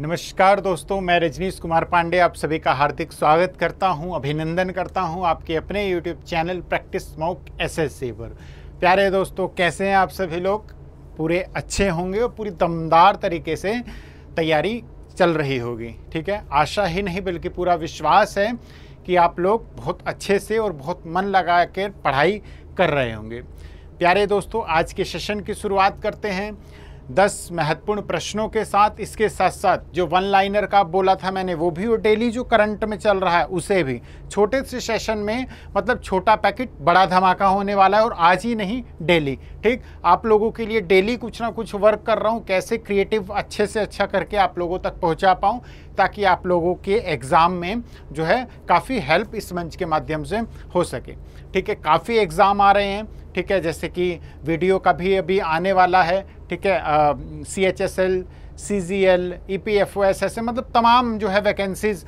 नमस्कार दोस्तों मैं रजनीश कुमार पांडे आप सभी का हार्दिक स्वागत करता हूं, अभिनंदन करता हूं आपके अपने YouTube channel practice smoke SSC पर प्यारे दोस्तों कैसे हैं आप सभी लोग पूरे अच्छे होंगे और पूरी दमदार तरीके से तैयारी चल रही होगी ठीक है आशा ही नहीं बल्कि पूरा विश्वास है कि आप लोग बहुत अच्छे से और बहुत मन लगा कर पढ़ाई कर रहे होंगे प्यारे दोस्तों आज के सेशन की शुरुआत करते हैं दस महत्वपूर्ण प्रश्नों के साथ इसके साथ साथ जो वन लाइनर का बोला था मैंने वो भी और डेली जो करंट में चल रहा है उसे भी छोटे से सेशन में मतलब छोटा पैकेट बड़ा धमाका होने वाला है और आज ही नहीं डेली ठीक आप लोगों के लिए डेली कुछ ना कुछ वर्क कर रहा हूँ कैसे क्रिएटिव अच्छे से अच्छा करके आप लोगों तक पहुँचा पाऊँ ताकि आप लोगों के एग्ज़ाम में जो है काफ़ी हेल्प इस मंच के माध्यम से हो सके ठीक है काफ़ी एग्ज़ाम आ रहे हैं ठीक है जैसे कि वीडियो का भी अभी आने वाला है ठीक है C H S L C G L E P F O S ऐसे मतलब तमाम जो है वैकेंसीज़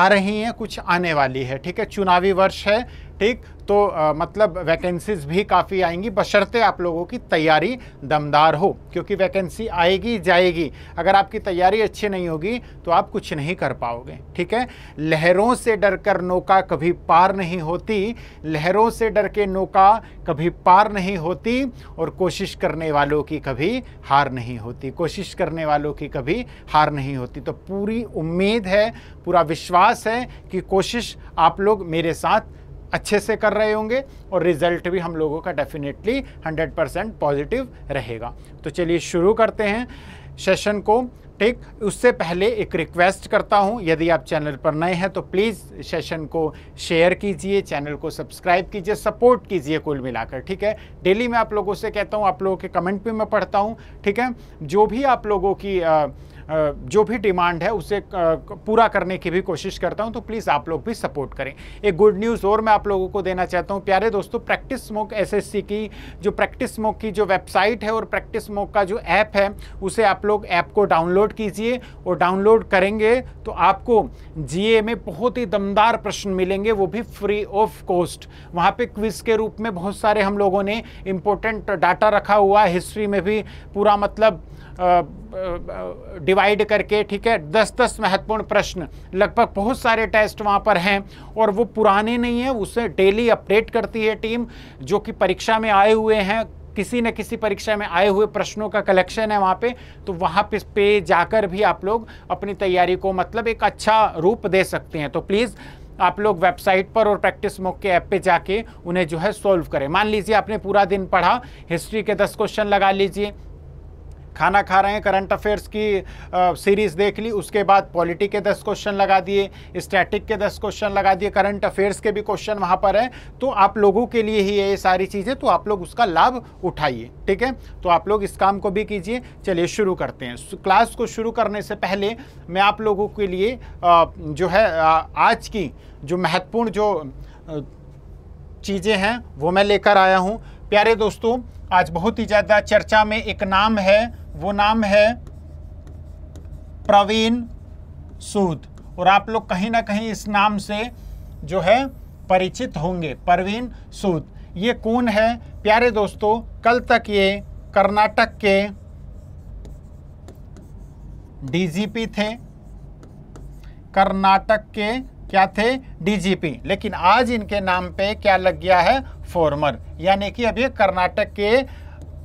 आ रही हैं कुछ आने वाली है ठीक है चुनावी वर्ष है ठीक तो आ, मतलब वैकेंसीज भी काफ़ी आएंगी बशर्ते आप लोगों की तैयारी दमदार हो क्योंकि वैकेंसी आएगी जाएगी अगर आपकी तैयारी अच्छी नहीं होगी तो आप कुछ नहीं कर पाओगे ठीक है लहरों से डर कर नौका कभी पार नहीं होती लहरों से डर के नौका कभी पार नहीं होती और कोशिश करने वालों की कभी हार नहीं होती कोशिश करने वालों की कभी हार नहीं होती तो पूरी उम्मीद है पूरा विश्वास है कि कोशिश आप लोग मेरे साथ अच्छे से कर रहे होंगे और रिजल्ट भी हम लोगों का डेफिनेटली 100 परसेंट पॉजिटिव रहेगा तो चलिए शुरू करते हैं सेशन को ठीक उससे पहले एक रिक्वेस्ट करता हूं यदि आप चैनल पर नए हैं तो प्लीज़ सेशन को शेयर कीजिए चैनल को सब्सक्राइब कीजिए सपोर्ट कीजिए कुल मिलाकर ठीक है डेली मैं आप लोगों से कहता हूं आप लोगों के कमेंट भी मैं पढ़ता हूं ठीक है जो भी आप लोगों की आ, जो भी डिमांड है उसे पूरा करने की भी कोशिश करता हूँ तो प्लीज़ आप लोग भी सपोर्ट करें एक गुड न्यूज़ और मैं आप लोगों को देना चाहता हूँ प्यारे दोस्तों प्रैक्टिस स्मोक एसएससी की जो प्रैक्टिस स्मोक की जो वेबसाइट है और प्रैक्टिस स्मोक का जो ऐप है उसे आप लोग ऐप को डाउनलोड कीजिए और डाउनलोड करेंगे तो आपको जी में बहुत ही दमदार प्रश्न मिलेंगे वो भी फ्री ऑफ कॉस्ट वहाँ पर क्विज के रूप में बहुत सारे हम लोगों ने इम्पोर्टेंट डाटा रखा हुआ है हिस्ट्री में भी पूरा मतलब डिवाइड करके ठीक है दस दस महत्वपूर्ण प्रश्न लगभग बहुत सारे टेस्ट वहाँ पर हैं और वो पुराने नहीं हैं उसे डेली अपडेट करती है टीम जो कि परीक्षा में आए हुए हैं किसी न किसी परीक्षा में आए हुए प्रश्नों का कलेक्शन है वहाँ पे तो वहाँ पे, पे जाकर भी आप लोग अपनी तैयारी को मतलब एक अच्छा रूप दे सकते हैं तो प्लीज़ आप लोग वेबसाइट पर और प्रैक्टिस मोक के ऐप पे जाके उन्हें जो है सॉल्व करें मान लीजिए आपने पूरा दिन पढ़ा हिस्ट्री के दस क्वेश्चन लगा लीजिए खाना खा रहे हैं करंट अफेयर्स की सीरीज़ देख ली उसके बाद पॉलिटी के दस क्वेश्चन लगा दिए स्टैटिक के दस क्वेश्चन लगा दिए करंट अफेयर्स के भी क्वेश्चन वहाँ पर हैं तो आप लोगों के लिए ही है ये सारी चीज़ें तो आप लोग उसका लाभ उठाइए ठीक है तो आप लोग इस काम को भी कीजिए चलिए शुरू करते हैं क्लास को शुरू करने से पहले मैं आप लोगों के लिए जो है आज की जो महत्वपूर्ण जो चीज़ें हैं वो मैं लेकर आया हूँ प्यारे दोस्तों आज बहुत ही ज़्यादा चर्चा में एक नाम है वो नाम है प्रवीण सूद और आप लोग कहीं ना कहीं इस नाम से जो है परिचित होंगे प्रवीण सूद ये कौन है प्यारे दोस्तों कल तक ये कर्नाटक के डीजीपी थे कर्नाटक के क्या थे डीजीपी लेकिन आज इनके नाम पे क्या लग गया है फॉर्मर यानी कि अभी कर्नाटक के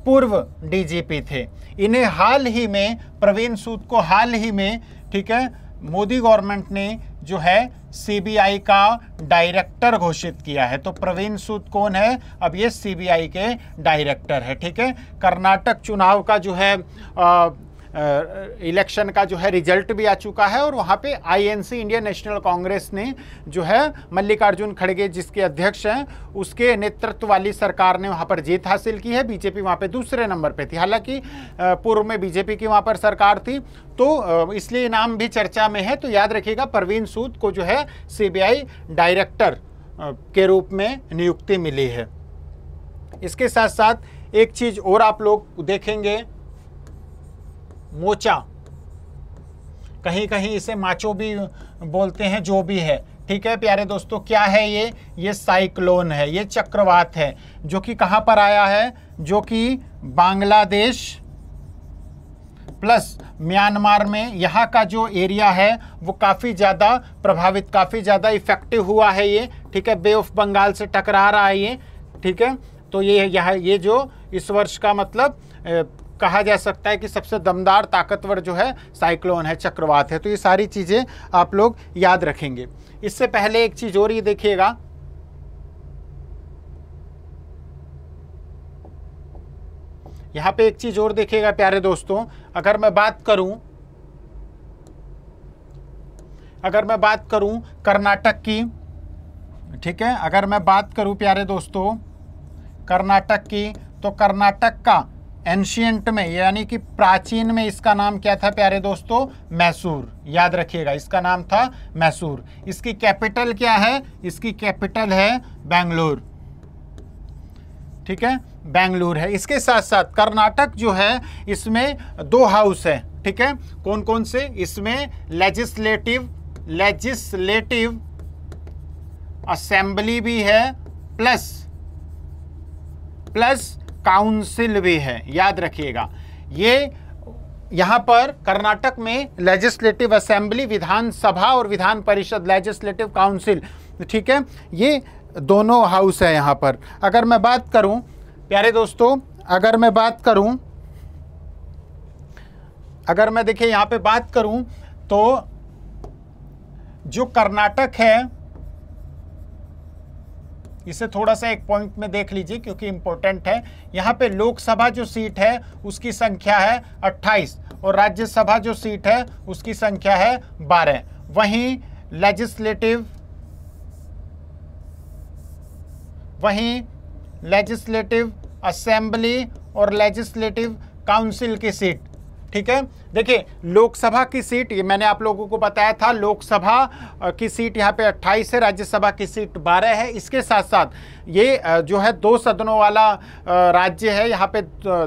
पूर्व डीजीपी थे इन्हें हाल ही में प्रवीण सूद को हाल ही में ठीक है मोदी गवर्नमेंट ने जो है सीबीआई का डायरेक्टर घोषित किया है तो प्रवीण सूद कौन है अब ये सीबीआई के डायरेक्टर है ठीक है कर्नाटक चुनाव का जो है आ, इलेक्शन का जो है रिजल्ट भी आ चुका है और वहाँ पे आईएनसी इंडियन नेशनल कांग्रेस ने जो है मल्लिकार्जुन खड़गे जिसके अध्यक्ष हैं उसके नेतृत्व वाली सरकार ने वहाँ पर जीत हासिल की है बीजेपी वहाँ पे दूसरे नंबर पे थी हालांकि पूर्व में बीजेपी की वहाँ पर सरकार थी तो इसलिए नाम भी चर्चा में है तो याद रखिएगा प्रवीण सूद को जो है सी डायरेक्टर के रूप में नियुक्ति मिली है इसके साथ साथ एक चीज़ और आप लोग देखेंगे मोचा कहीं कहीं इसे माचो भी बोलते हैं जो भी है ठीक है प्यारे दोस्तों क्या है ये ये साइक्लोन है ये चक्रवात है जो कि कहाँ पर आया है जो कि बांग्लादेश प्लस म्यांमार में यहाँ का जो एरिया है वो काफ़ी ज़्यादा प्रभावित काफ़ी ज़्यादा इफ़ेक्टिव हुआ है ये ठीक है बे ऑफ बंगाल से टकरा रहा है ये ठीक है तो ये यह ये जो इस वर्ष का मतलब कहा जा सकता है कि सबसे दमदार ताकतवर जो है साइक्लोन है चक्रवात है तो ये सारी चीज़ें आप लोग याद रखेंगे इससे पहले एक चीज़ और ये देखिएगा यहाँ पे एक चीज़ और देखिएगा प्यारे दोस्तों अगर मैं बात करूं अगर मैं बात करूं कर्नाटक की ठीक है अगर मैं बात करूं प्यारे दोस्तों कर्नाटक की तो कर्नाटक का एंशियंट में यानी कि प्राचीन में इसका नाम क्या था प्यारे दोस्तों मैसूर याद रखिएगा इसका नाम था मैसूर इसकी कैपिटल क्या है इसकी कैपिटल है बेंगलोर ठीक है बेंगलोर है इसके साथ साथ कर्नाटक जो है इसमें दो हाउस है ठीक है कौन कौन से इसमें लेजिस्लेटिव लेजिस्लेटिव असेंबली भी है प्लस प्लस काउंसिल भी है याद रखिएगा ये यहाँ पर कर्नाटक में लेजिस्लेटिव असेंबली विधानसभा और विधान परिषद लेजिस्लेटिव काउंसिल ठीक है ये दोनों हाउस है यहाँ पर अगर मैं बात करूँ प्यारे दोस्तों अगर मैं बात करूँ अगर मैं देखिए यहाँ पे बात करूँ तो जो कर्नाटक है इसे थोड़ा सा एक पॉइंट में देख लीजिए क्योंकि इम्पोर्टेंट है यहाँ पे लोकसभा जो सीट है उसकी संख्या है 28 और राज्यसभा जो सीट है उसकी संख्या है 12 वहीं लेजिस्लेटिव वहीं लेजिस्लेटिव असेंबली और लेजिस्लेटिव काउंसिल की सीट ठीक है देखिए लोकसभा की सीट ये मैंने आप लोगों को बताया था लोकसभा की सीट यहाँ पे 28 है राज्यसभा की सीट 12 है इसके साथ साथ ये जो है दो सदनों वाला राज्य है यहाँ पे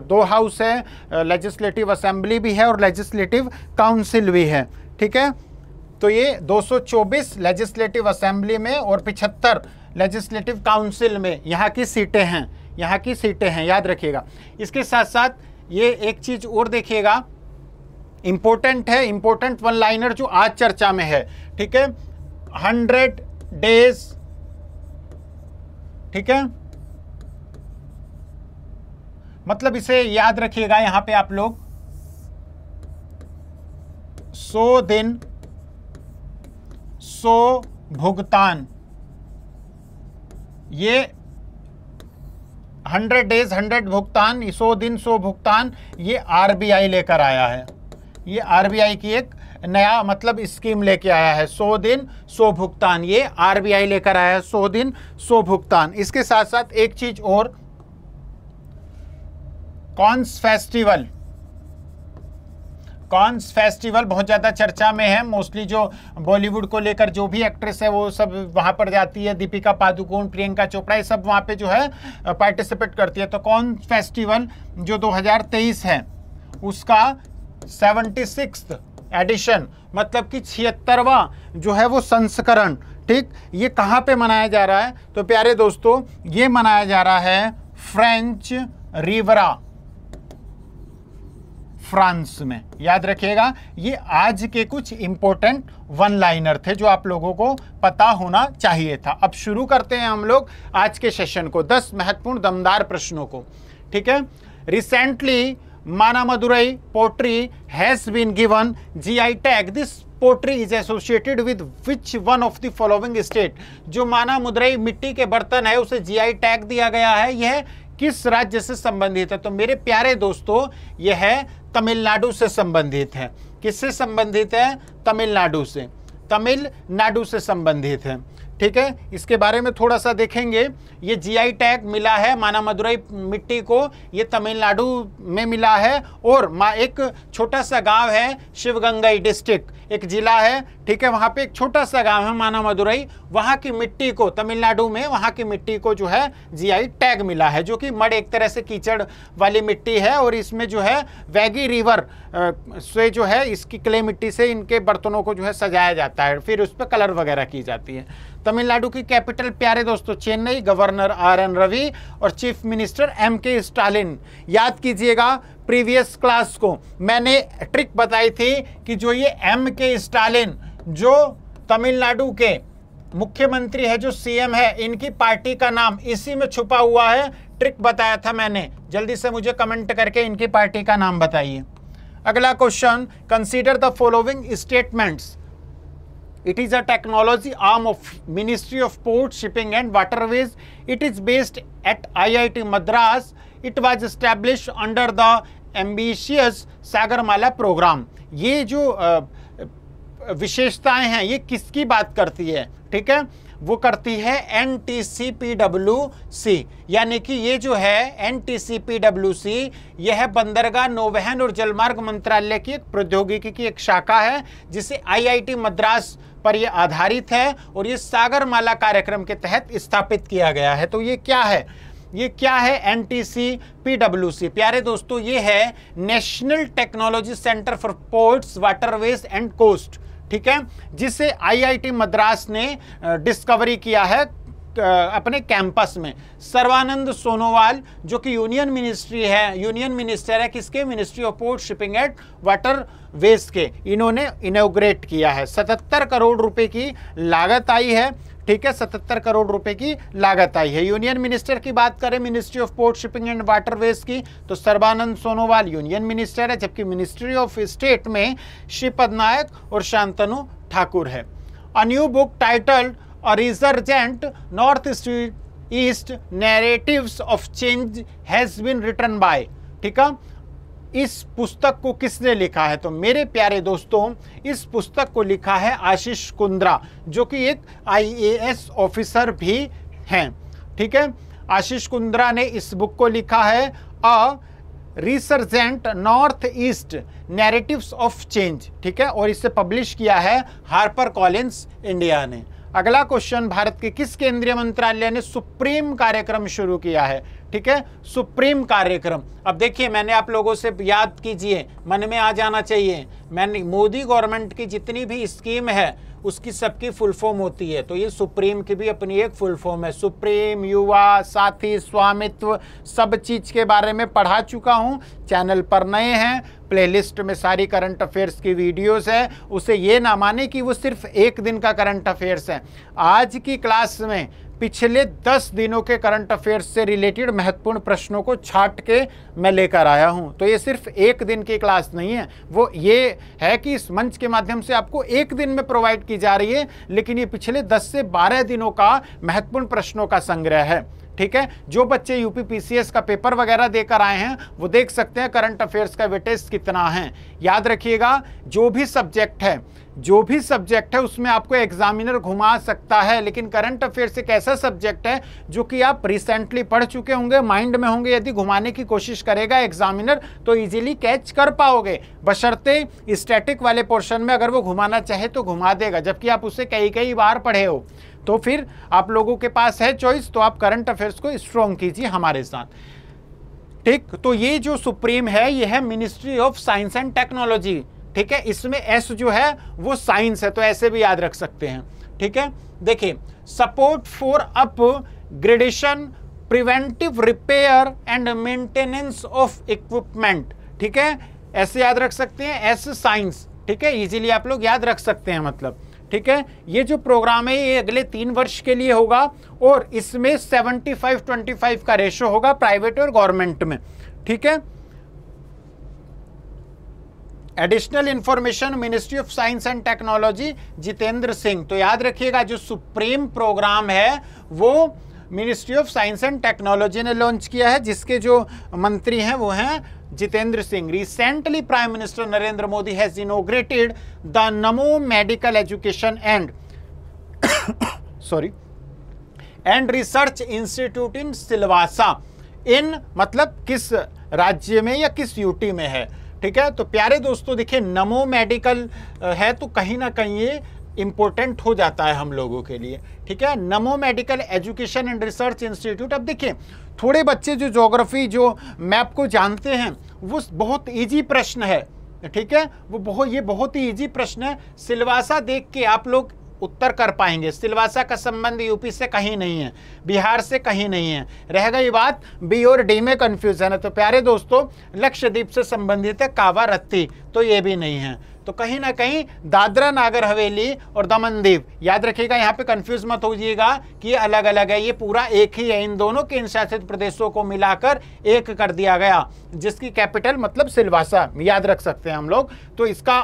दो हाउस है लेजिस्लेटिव असेंबली भी है और लेजिस्लेटिव काउंसिल भी है ठीक है तो ये 224 लेजिस्लेटिव असेंबली में और पिछहत्तर लेजिस्लेटिव काउंसिल में यहाँ की सीटें हैं यहाँ की सीटें हैं याद रखिएगा इसके साथ साथ ये एक चीज़ और देखिएगा इंपॉर्टेंट है इंपॉर्टेंट वन लाइनर जो आज चर्चा में है ठीक है हंड्रेड डेज ठीक है मतलब इसे याद रखिएगा यहां पे आप लोग सो दिन सो भुगतान ये हंड्रेड डेज हंड्रेड भुगतान सो दिन सो भुगतान ये आरबीआई लेकर आया है ये आरबीआई की एक नया मतलब स्कीम लेके आया है सौ दिन सौ भुगतान ये आरबीआई लेकर आया है सौ दिन सौ भुगतान इसके साथ साथ एक चीज और कॉन्स फेस्टिवल कॉन्स फेस्टिवल बहुत ज़्यादा चर्चा में है मोस्टली जो बॉलीवुड को लेकर जो भी एक्ट्रेस है वो सब वहाँ पर जाती है दीपिका पादुकोण प्रियंका चोपड़ा ये सब वहाँ पे जो है पार्टिसिपेट करती है तो कॉन्स फेस्टिवल जो 2023 है उसका सेवेंटी सिक्स एडिशन मतलब कि छिहत्तरवा जो है वो संस्करण ठीक ये कहाँ पे मनाया जा रहा है तो प्यारे दोस्तों ये मनाया जा रहा है फ्रेंच रिवरा फ्रांस में याद रखिएगा ये आज के कुछ इंपॉर्टेंट वन लाइनर थे जो आप लोगों को पता होना चाहिए था अब शुरू करते हैं हम लोग आज के सेशन को दस महत्वपूर्ण दमदार प्रश्नों को ठीक है recently Manamadurai pottery has been given GI tag. This pottery is associated with which one of the following state जो माना मदुरई मिट्टी के बर्तन है उसे जीआई टैग दिया गया है यह किस राज्य से संबंधित है तो मेरे प्यारे दोस्तों यह तमिलनाडु से संबंधित है किससे संबंधित है तमिलनाडु से तमिलनाडु से संबंधित है ठीक है इसके बारे में थोड़ा सा देखेंगे ये जीआई टैग मिला है माना मदुरई मिट्टी को ये तमिलनाडु में मिला है और माँ एक छोटा सा गांव है शिवगंगाई डिस्ट्रिक्ट एक ज़िला है ठीक है वहाँ पे एक छोटा सा गांव है माना मदुरई वहाँ की मिट्टी को तमिलनाडु में वहाँ की मिट्टी को जो है जीआई टैग मिला है जो कि मड एक तरह से कीचड़ वाली मिट्टी है और इसमें जो है वैगी रिवर से जो है इसकी क्ले मिट्टी से इनके बर्तनों को जो है सजाया जाता है फिर उस पर कलर वगैरह की जाती है तमिलनाडु की कैपिटल प्यारे दोस्तों Chennai governor R N Ravi और chief minister M K Stalin याद कीजिएगा प्रीवियस क्लास को मैंने ट्रिक बताई थी कि जो ये एम के स्टालिन जो तमिलनाडु के मुख्यमंत्री है जो सीएम है इनकी पार्टी का नाम इसी में छुपा हुआ है ट्रिक बताया था मैंने जल्दी से मुझे कमेंट करके इनकी पार्टी का नाम बताइए अगला question consider the following statements It is a technology arm of Ministry of Port, Shipping and Waterways. It is based at IIT Madras. It was established under the ambitious Sagarmala program. ये जो विशेषताएं हैं ये किसकी बात करती है ठीक है वो करती है N T C P W C यानी कि ये जो है N T C P W C ये है बंदरगाह नौवहन और जलमार्ग मंत्रालय की एक प्रौद्योगिकी की एक शाखा है जिसे आईआईटी मद्रास पर यह आधारित है और ये सागरमाला कार्यक्रम के तहत स्थापित किया गया है तो ये क्या है ये क्या है N T C P W C प्यारे दोस्तों ये है national technology centre for ports waterways and coast ठीक है जिसे आईआईटी मद्रास ने डिस्कवरी किया है अपने कैंपस में सर्वानंद सोनोवाल जो कि यूनियन मिनिस्ट्री है यूनियन मिनिस्टर है किसके ministry of port shipping and water waste के इन्होंने इनोग्रेट किया है सतहत्तर करोड़ रुपए की लागत आई है ठीक है सतहत्तर करोड़ रुपए की लागत आई है यूनियन मिनिस्टर की बात करें ministry of port shipping and water waste की तो सर्बानंद सोनोवाल यूनियन मिनिस्टर है जबकि मिनिस्ट्री ऑफ स्टेट में श्रीपद नायक और शांतनु ठाकुर है a new book titled north resurgent east narratives of change has been written by ठीक है इस पुस्तक को किसने लिखा है तो मेरे प्यारे दोस्तों इस पुस्तक को लिखा है आशीष कुंद्रा जो कि एक आईएएस ऑफिसर भी हैं ठीक है आशीष कुंद्रा ने इस बुक को लिखा है a resurgent north east narratives of change ठीक है और इसे पब्लिश किया है हार्पर कॉलिंस इंडिया ने अगला क्वेश्चन भारत के किस केंद्रीय मंत्रालय ने सुप्रीम कार्यक्रम शुरू किया है ठीक है सुप्रीम कार्यक्रम अब देखिए मैंने आप लोगों से याद कीजिए मन में आ जाना चाहिए मैंने मोदी गवर्नमेंट की जितनी भी स्कीम है उसकी सबकी फुल फॉर्म होती है तो ये सुप्रीम की भी अपनी एक फुल फॉर्म है सुप्रीम युवा साथी स्वामित्व सब चीज़ के बारे में पढ़ा चुका हूँ चैनल पर नए हैं प्लेलिस्ट में सारी करंट अफेयर्स की वीडियोस हैं उसे ये ना माने कि वो सिर्फ एक दिन का करंट अफेयर्स है आज की क्लास में पिछले दस दिनों के करंट अफेयर्स से रिलेटेड महत्वपूर्ण प्रश्नों को छाट के मैं लेकर आया हूं तो ये सिर्फ एक दिन की क्लास नहीं है वो ये है कि इस मंच के माध्यम से आपको एक दिन में प्रोवाइड की जा रही है लेकिन ये पिछले दस से बारह दिनों का महत्वपूर्ण प्रश्नों का संग्रह है ठीक है जो बच्चे यूपी का पेपर वगैरह देकर आए हैं वो देख सकते हैं करंट अफेयर्स का वेटेज कितना है याद रखिएगा जो भी सब्जेक्ट है जो भी सब्जेक्ट है उसमें आपको एग्जामिनर घुमा सकता है लेकिन करंट अफेयर्स एक ऐसा सब्जेक्ट है जो कि आप रिसेंटली पढ़ चुके होंगे माइंड में होंगे यदि घुमाने की कोशिश करेगा एग्जामिनर तो इजीली कैच कर पाओगे बशर्ते स्टैटिक वाले पोर्शन में अगर वो घुमाना चाहे तो घुमा देगा जबकि आप उसे कई कई बार पढ़े हो तो फिर आप लोगों के पास है चॉइस तो आप करंट अफेयर्स को स्ट्रॉन्ग कीजिए हमारे साथ ठीक तो ये जो सुप्रीम है ये है ministry of science and technology ठीक है इसमें एस जो है वो साइंस है तो ऐसे भी याद रख सकते हैं ठीक है देखिए support for upgradation preventive repair and maintenance of equipment ठीक है ऐसे याद रख सकते हैं एस साइंस ठीक है इजीली आप लोग याद रख सकते हैं मतलब ठीक है ये जो प्रोग्राम है ये अगले तीन वर्ष के लिए होगा और इसमें 75 25 का रेशो होगा प्राइवेट और गवर्नमेंट में ठीक है additional information ministry of science and technology Jitendra Singh तो याद रखिएगा जो सुप्रीम प्रोग्राम है वो ministry of science and technology ने लॉन्च किया है जिसके जो मंत्री हैं वो हैं Jitendra Singh recently prime minister Narendra Modi has inaugurated the Namo medical education and sorry and research institute in Silvassa in मतलब किस राज्य में या किस यूटी में है ठीक है तो प्यारे दोस्तों देखिए नमो मेडिकल है तो कहीं ना कहीं ये इम्पोर्टेंट हो जाता है हम लोगों के लिए ठीक है Namo medical education and research institute अब देखिए थोड़े बच्चे जो जोग्राफी जो मैप को जानते हैं वो बहुत ईजी प्रश्न है ठीक है वो बहुत ये बहुत ही ईजी प्रश्न है सिलवासा देख के आप लोग उत्तर कर पाएंगे सिलवासा का संबंध यूपी से कहीं नहीं है बिहार से कहीं नहीं है रह गई बात बी और डी में कन्फ्यूज़न है तो प्यारे दोस्तों लक्षद्वीप से संबंधित है कावा रत्ती तो ये भी नहीं है तो कहीं ना कहीं दादरा नागर हवेली और दमन दीव याद रखिएगा यहाँ पे कंफ्यूज मत होइएगा कि अलग अलग है ये पूरा एक ही है इन दोनों केंद्र शासित प्रदेशों को मिलाकर एक कर दिया गया जिसकी कैपिटल मतलब सिलवासा याद रख सकते हैं हम लोग तो इसका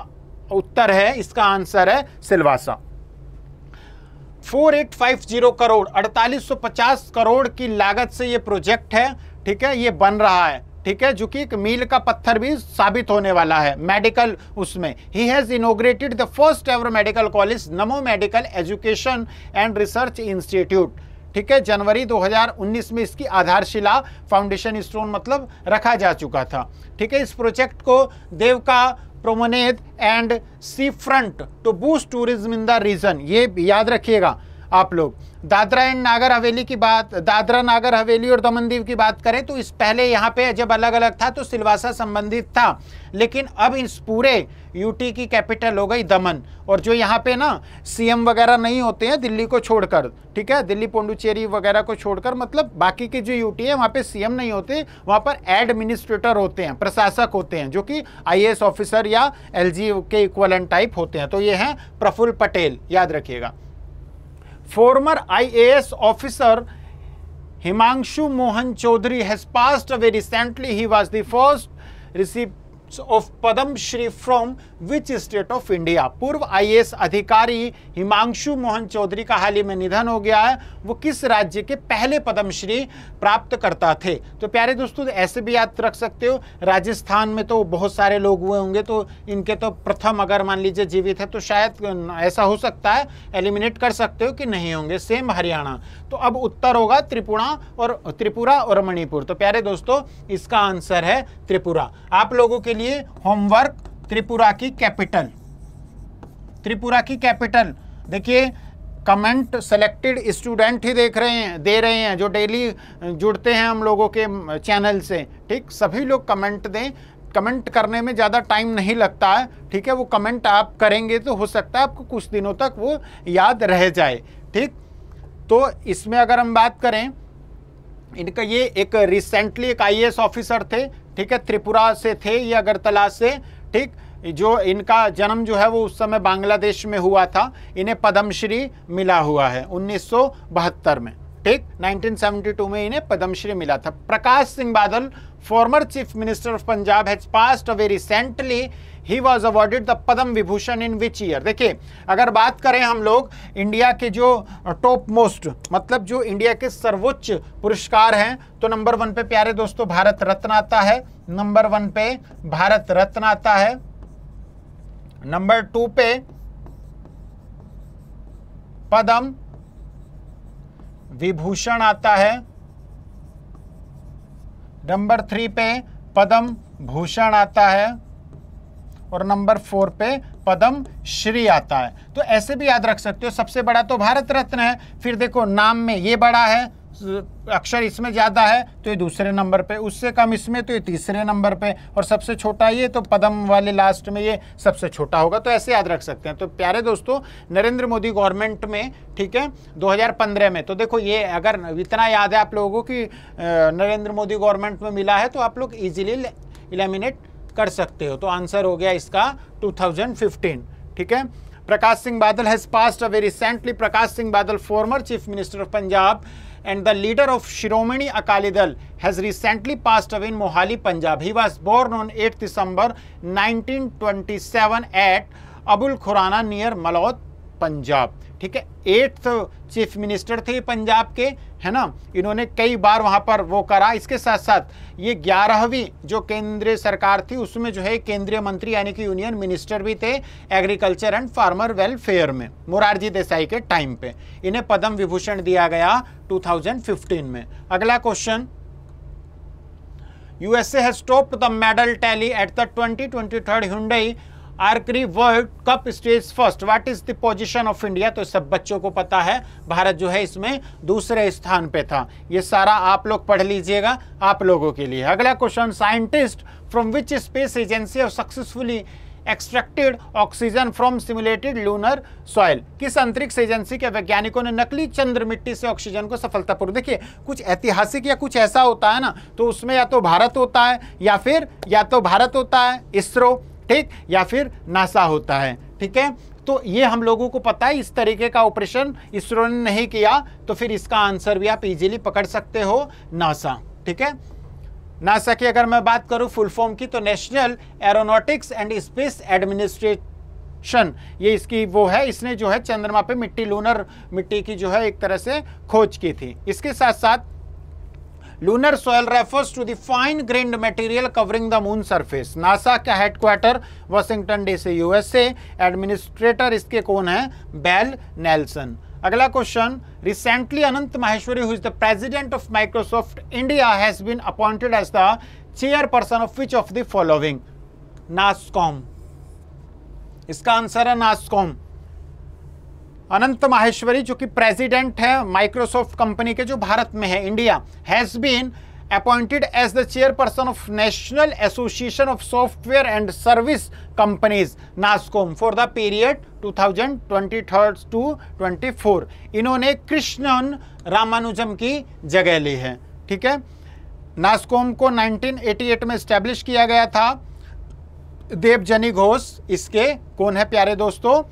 उत्तर है इसका आंसर है सिलवासा 4850 करोड़ 4850 करोड़ की लागत से ये प्रोजेक्ट है ठीक है ये बन रहा है ठीक है जो कि एक मील का पत्थर भी साबित होने वाला है मेडिकल उसमें ही has inaugurated the first ever medical college Namo medical education and research institute ठीक है जनवरी 2019 में इसकी आधारशिला फाउंडेशन स्टोन मतलब रखा जा चुका था ठीक है इस प्रोजेक्ट को Devka promenade and sea front to boost tourism in the region ये याद रखिएगा आप लोग दादरा एंड नागर हवेली की बात दादरा नागर हवेली और दमनदीव की बात करें तो इस पहले यहाँ पे जब अलग अलग था तो सिलवासा संबंधित था लेकिन अब इस पूरे यूटी की कैपिटल हो गई दमन और जो यहाँ पे ना सीएम वगैरह नहीं होते हैं दिल्ली को छोड़कर ठीक है दिल्ली पोंडुचेरी वगैरह को छोड़कर मतलब बाकी के जो यूटी है वहाँ पे सीएम नहीं होते वहाँ पर एडमिनिस्ट्रेटर होते हैं प्रशासक होते हैं जो कि आईएएस ऑफिसर या एलजी के इक्वलन टाइप होते हैं तो ये हैं प्रफुल्ल पटेल याद रखिएगा Former IAS officer Himanshu Mohan Chaudhary has passed away recently. He was the first recipient of Padam Shri from which state of India पूर्व आईएएस अधिकारी हिमांशु मोहन चौधरी का हाल ही में निधन हो गया है वो किस राज्य के पहले पद्मश्री प्राप्त करता थे तो प्यारे दोस्तों ऐसे भी याद रख सकते हो राजस्थान में तो बहुत सारे लोग हुए होंगे तो इनके तो प्रथम अगर मान लीजिए जीवित है तो शायद ऐसा हो सकता है एलिमिनेट कर सकते हो कि नहीं होंगे सेम हरियाणा तो अब उत्तर होगा त्रिपुरा और त्रिपुरा और मणिपुर तो प्यारे दोस्तों इसका आंसर है त्रिपुरा आप लोगों के लिए लिए होमवर्क त्रिपुरा की कैपिटल त्रिपुरा की कैपिटल देखिए कमेंट सेलेक्टेड स्टूडेंट ही देख रहे हैं दे रहे हैं जो डेली जुड़ते हैं हम लोगों के चैनल से ठीक सभी लोग कमेंट दें कमेंट करने में ज़्यादा टाइम नहीं लगता है ठीक है वो कमेंट आप करेंगे तो हो सकता है आपको कुछ दिनों तक वो याद रह जाए ठीक तो इसमें अगर हम बात करें इनका ये एक रिसेंटली एक आईएएस ऑफिसर थे ठीक है त्रिपुरा से थे ये अगरतला से ठीक जो इनका जन्म जो है वो उस समय बांग्लादेश में हुआ था इन्हें पद्मश्री मिला हुआ है उन्नीस में ठीक 1972 में इन्हें पद्मश्री मिला था Prakash Singh Badal former chief minister of Punjab has passed away recently he was awarded the Padma Vibhushan in which year देखिए अगर बात करें हम लोग इंडिया के जो टॉप मोस्ट मतलब जो इंडिया के सर्वोच्च पुरस्कार हैं तो नंबर वन पे प्यारे दोस्तों भारत रत्न आता है नंबर वन पे भारत रत्न आता है नंबर टू पे पदम विभूषण आता है नंबर थ्री पे पदम भूषण आता है और नंबर फोर पे पदम श्री आता है तो ऐसे भी याद रख सकते हो सबसे बड़ा तो भारत रत्न है फिर देखो नाम में ये बड़ा है अक्षर इसमें ज़्यादा है तो ये दूसरे नंबर पे उससे कम इसमें तो ये तीसरे नंबर पे और सबसे छोटा ये तो पदम वाले लास्ट में ये सबसे छोटा होगा तो ऐसे याद रख सकते हैं तो प्यारे दोस्तों नरेंद्र मोदी गवर्नमेंट में ठीक है 2015 में तो देखो ये अगर इतना याद है आप लोगों को कि नरेंद्र मोदी गवर्नमेंट में मिला है तो आप लोग ईजिली इलेमिनेट कर सकते हो तो आंसर हो गया इसका 2015 ठीक है Prakash Singh Badal has passed away recently Prakash Singh Badal former chief minister of Punjab and the leader of Shiromani Akali Dal has recently pass away in Mohali Punjab he was born on eight December 1927 at Abul Khurana near Malout Punjab ठीक है एट्थ चीफ मिनिस्टर थे पंजाब के है ना इन्होंने कई बार वहाँ पर वो करा इसके साथ साथ ये ग्यारहवीं जो केंद्रीय सरकार थी उसमें जो है केंद्रीय मंत्री यानी कि यूनियन मिनिस्टर भी थे एग्रीकल्चर एंड फार्मर वेलफेयर में मुरारजी देसाई के टाइम पे इन्हें पद्म विभूषण दिया गया 2015 में अगला question USA has topped the medal tally at the 2023 Hyundai archery world cup stage first what is the position of India तो सब बच्चों को पता है भारत जो है इसमें दूसरे स्थान पे था ये सारा आप लोग पढ़ लीजिएगा आप लोगों के लिए अगला question scientist from which space agency of successfully extracted oxygen from simulated lunar soil किस अंतरिक्ष एजेंसी के वैज्ञानिकों ने नकली चंद्र मिट्टी से ऑक्सीजन को सफलतापूर्वक देखिए कुछ ऐतिहासिक या कुछ ऐसा होता है ना तो उसमें या तो भारत होता है या फिर या तो भारत होता है इसरो ठीक या फिर नासा होता है ठीक है तो ये हम लोगों को पता है इस तरीके का ऑपरेशन इसरो ने नहीं किया तो फिर इसका आंसर भी आप इजीली पकड़ सकते हो नासा ठीक है नासा की अगर मैं बात करूं फुल फॉर्म की तो national aeronautics and space administration ये इसकी वो है इसने जो है चंद्रमा पे मिट्टी लूनर मिट्टी की जो है एक तरह से खोज की थी इसके साथ साथ lunar soil refers to the fine grained material covering the moon surface NASA का headquarter Washington DC USA administrator इसके कौन है बेल नेल्सन अगला question recently Anant Maheshwari who is the president of Microsoft India has been appointed as the chairperson of which of the following NASSCOM इसका answer है नास्कॉम अनंत माहेश्वरी जो कि president है माइक्रोसॉफ्ट कंपनी के जो भारत में है India has been appointed as the chairperson of national association of software and service companies NASSCOM for the period 2023 twenty 24 इन्होंने कृष्णन रामानुजम की जगह ली है ठीक है नास्कोम को 1988 में स्टैब्लिश किया गया था देवजनी घोष इसके कौन है प्यारे दोस्तों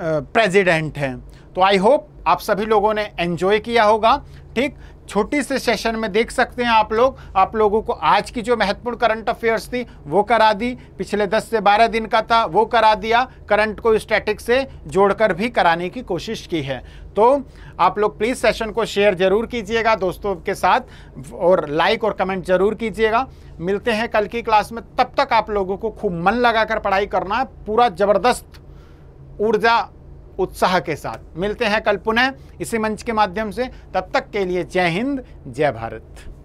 प्रेसिडेंट हैं तो आई होप आप सभी लोगों ने एंजॉय किया होगा ठीक छोटी से सेशन में देख सकते हैं आप लोग आप लोगों को आज की जो महत्वपूर्ण करंट अफेयर्स थी वो करा दी पिछले 10 से 12 दिन का था वो करा दिया करंट को स्टैटिक से जोड़कर भी कराने की कोशिश की है तो आप लोग प्लीज़ सेशन को शेयर ज़रूर कीजिएगा दोस्तों के साथ और लाइक और कमेंट ज़रूर कीजिएगा मिलते हैं कल की क्लास में तब तक आप लोगों को खूब मन कर पढ़ाई करना पूरा ज़बरदस्त ऊर्जा उत्साह के साथ मिलते हैं कल पुनः इसी मंच के माध्यम से तब तक के लिए जय हिंद जय भारत